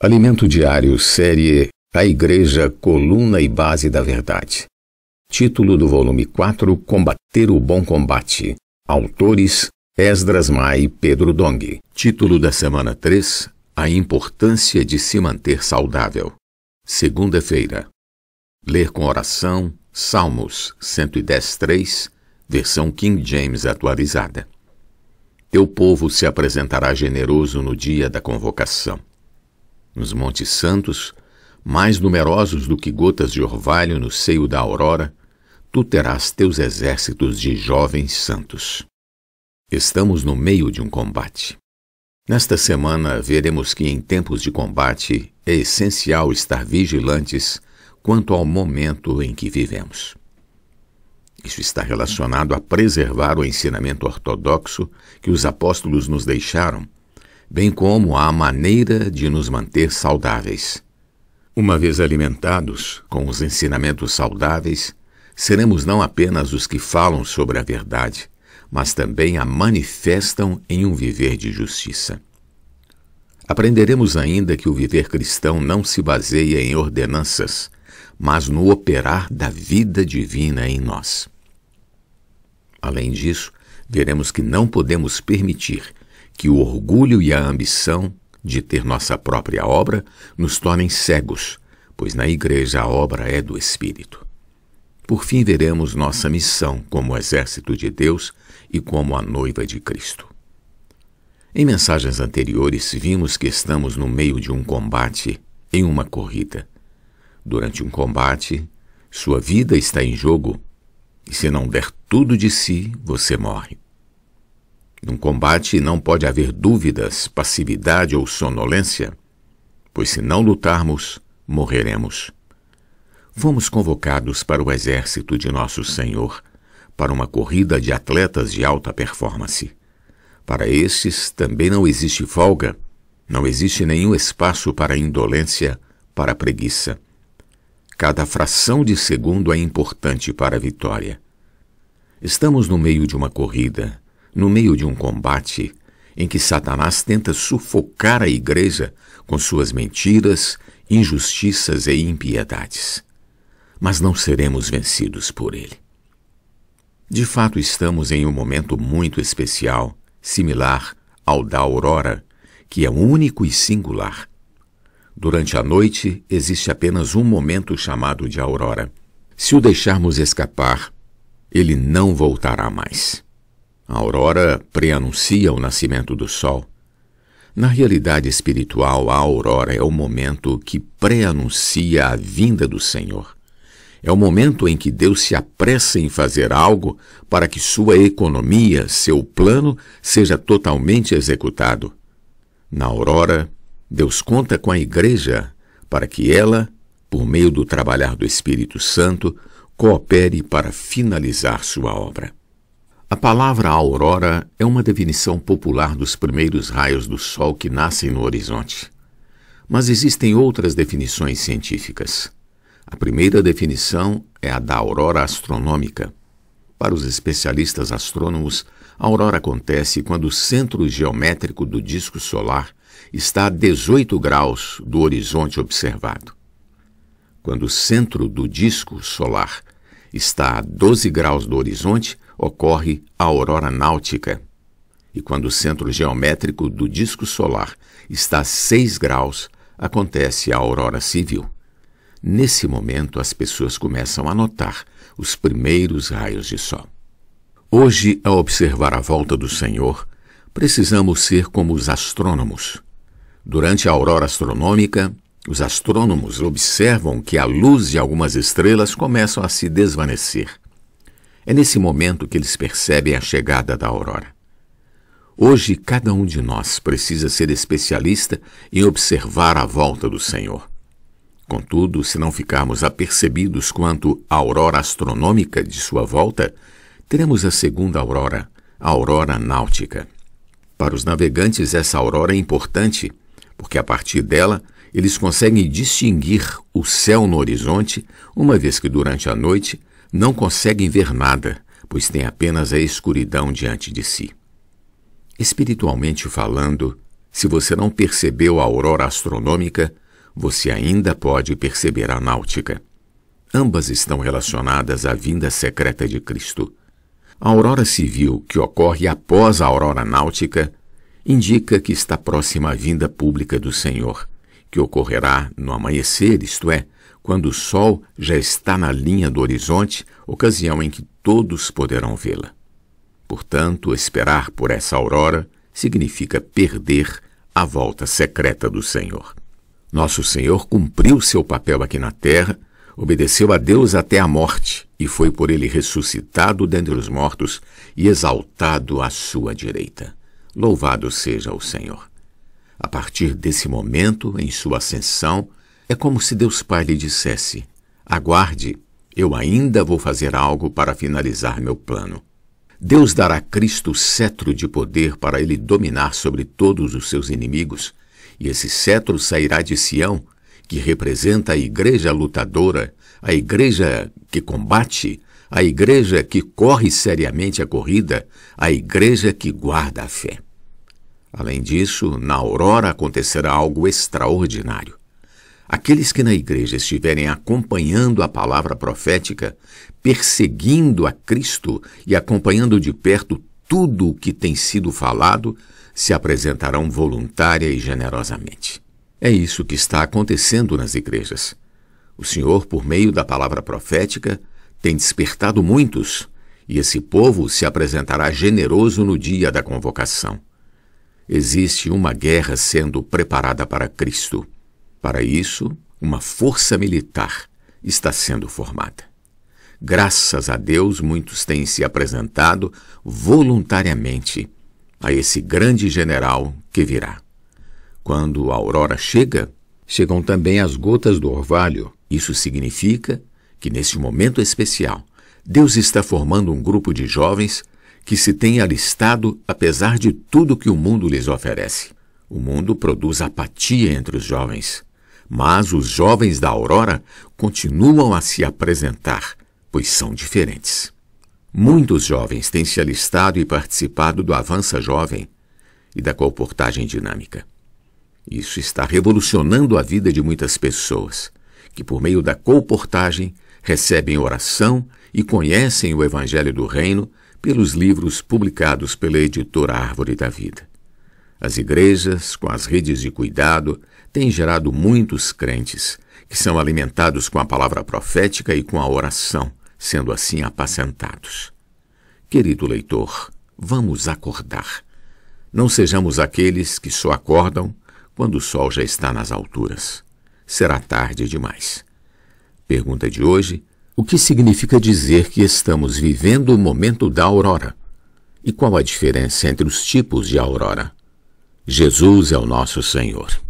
Alimento Diário, série A Igreja, Coluna e Base da Verdade. Título do volume 4: Combater o Bom Combate. Autores: Esdras Mai e Pedro Dong. Título da semana 3: A Importância de se Manter Saudável. Segunda-feira. Ler com oração Salmos 110:3, versão King James atualizada. Teu povo se apresentará generoso no dia da convocação nos Montes Santos, mais numerosos do que gotas de orvalho no seio da aurora, tu terás teus exércitos de jovens santos. Estamos no meio de um combate. Nesta semana veremos que em tempos de combate é essencial estar vigilantes quanto ao momento em que vivemos. Isso está relacionado a preservar o ensinamento ortodoxo que os apóstolos nos deixaram bem como à maneira de nos manter saudáveis. Uma vez alimentados com os ensinamentos saudáveis, seremos não apenas os que falam sobre a verdade, mas também a manifestam em um viver de justiça. Aprenderemos ainda que o viver cristão não se baseia em ordenanças, mas no operar da vida divina em nós. Além disso, veremos que não podemos permitir que o orgulho e a ambição de ter nossa própria obra nos tornem cegos, pois na Igreja a obra é do Espírito. Por fim, veremos nossa missão como exército de Deus e como a noiva de Cristo. Em mensagens anteriores, vimos que estamos no meio de um combate em uma corrida. Durante um combate, sua vida está em jogo, e se não der tudo de si, você morre. Num combate não pode haver dúvidas, passividade ou sonolência, pois se não lutarmos, morreremos. Fomos convocados para o exército de nosso Senhor, para uma corrida de atletas de alta performance. Para estes também não existe folga, não existe nenhum espaço para indolência, para preguiça. Cada fração de segundo é importante para a vitória. Estamos no meio de uma corrida no meio de um combate em que Satanás tenta sufocar a igreja com suas mentiras, injustiças e impiedades. Mas não seremos vencidos por ele. De fato, estamos em um momento muito especial, similar ao da aurora, que é único e singular. Durante a noite, existe apenas um momento chamado de aurora. Se o deixarmos escapar, ele não voltará mais. A aurora preanuncia o nascimento do sol. Na realidade espiritual, a aurora é o momento que preanuncia a vinda do Senhor. É o momento em que Deus se apressa em fazer algo para que sua economia, seu plano, seja totalmente executado. Na aurora, Deus conta com a Igreja para que ela, por meio do trabalhar do Espírito Santo, coopere para finalizar sua obra. A palavra aurora é uma definição popular dos primeiros raios do Sol que nascem no horizonte. Mas existem outras definições científicas. A primeira definição é a da aurora astronômica. Para os especialistas astrônomos, a aurora acontece quando o centro geométrico do disco solar está a 18 graus do horizonte observado. Quando o centro do disco solar está a 12 graus do horizonte, ocorre a aurora náutica. E quando o centro geométrico do disco solar está a 6 graus, acontece a aurora civil. Nesse momento, as pessoas começam a notar os primeiros raios de sol. Hoje, ao observar a volta do Senhor, precisamos ser como os astrônomos. Durante a aurora astronômica, os astrônomos observam que a luz de algumas estrelas começam a se desvanecer. É nesse momento que eles percebem a chegada da aurora. Hoje, cada um de nós precisa ser especialista em observar a volta do Senhor. Contudo, se não ficarmos apercebidos quanto à aurora astronômica de sua volta, teremos a segunda aurora, a aurora náutica. Para os navegantes, essa aurora é importante, porque a partir dela eles conseguem distinguir o céu no horizonte, uma vez que durante a noite não conseguem ver nada, pois têm apenas a escuridão diante de si. Espiritualmente falando, se você não percebeu a aurora astronômica, você ainda pode perceber a náutica. Ambas estão relacionadas à vinda secreta de Cristo. A aurora civil, que ocorre após a aurora náutica, indica que está próxima a vinda pública do Senhor que ocorrerá no amanhecer, isto é, quando o sol já está na linha do horizonte, ocasião em que todos poderão vê-la. Portanto, esperar por essa aurora significa perder a volta secreta do Senhor. Nosso Senhor cumpriu seu papel aqui na terra, obedeceu a Deus até a morte e foi por ele ressuscitado dentre os mortos e exaltado à sua direita. Louvado seja o Senhor. A partir desse momento, em sua ascensão, é como se Deus Pai lhe dissesse: Aguarde, eu ainda vou fazer algo para finalizar meu plano. Deus dará a Cristo o cetro de poder para ele dominar sobre todos os seus inimigos, e esse cetro sairá de Sião, que representa a igreja lutadora, a igreja que combate, a igreja que corre seriamente a corrida, a igreja que guarda a fé. Além disso, na aurora acontecerá algo extraordinário. Aqueles que na igreja estiverem acompanhando a palavra profética, perseguindo a Cristo e acompanhando de perto tudo o que tem sido falado, se apresentarão voluntária e generosamente. É isso que está acontecendo nas igrejas. O Senhor, por meio da palavra profética, tem despertado muitos, e esse povo se apresentará generoso no dia da convocação existe uma guerra sendo preparada para Cristo. Para isso, uma força militar está sendo formada. Graças a Deus, muitos têm se apresentado voluntariamente a esse grande general que virá. Quando a aurora chega, chegam também as gotas do orvalho. Isso significa que, neste momento especial, Deus está formando um grupo de jovens que se têm alistado apesar de tudo que o mundo lhes oferece. O mundo produz apatia entre os jovens, mas os jovens da Aurora continuam a se apresentar, pois são diferentes. Muitos jovens têm se alistado e participado do Avança Jovem e da comportagem dinâmica. Isso está revolucionando a vida de muitas pessoas, que por meio da comportagem recebem oração e conhecem o Evangelho do Reino pelos livros publicados pela editora Árvore da Vida. As igrejas, com as redes de cuidado, têm gerado muitos crentes, que são alimentados com a palavra profética e com a oração, sendo assim apacentados. Querido leitor, vamos acordar. Não sejamos aqueles que só acordam quando o sol já está nas alturas. Será tarde demais. Pergunta de hoje o que significa dizer que estamos vivendo o momento da aurora. E qual a diferença entre os tipos de aurora? Jesus é o nosso Senhor.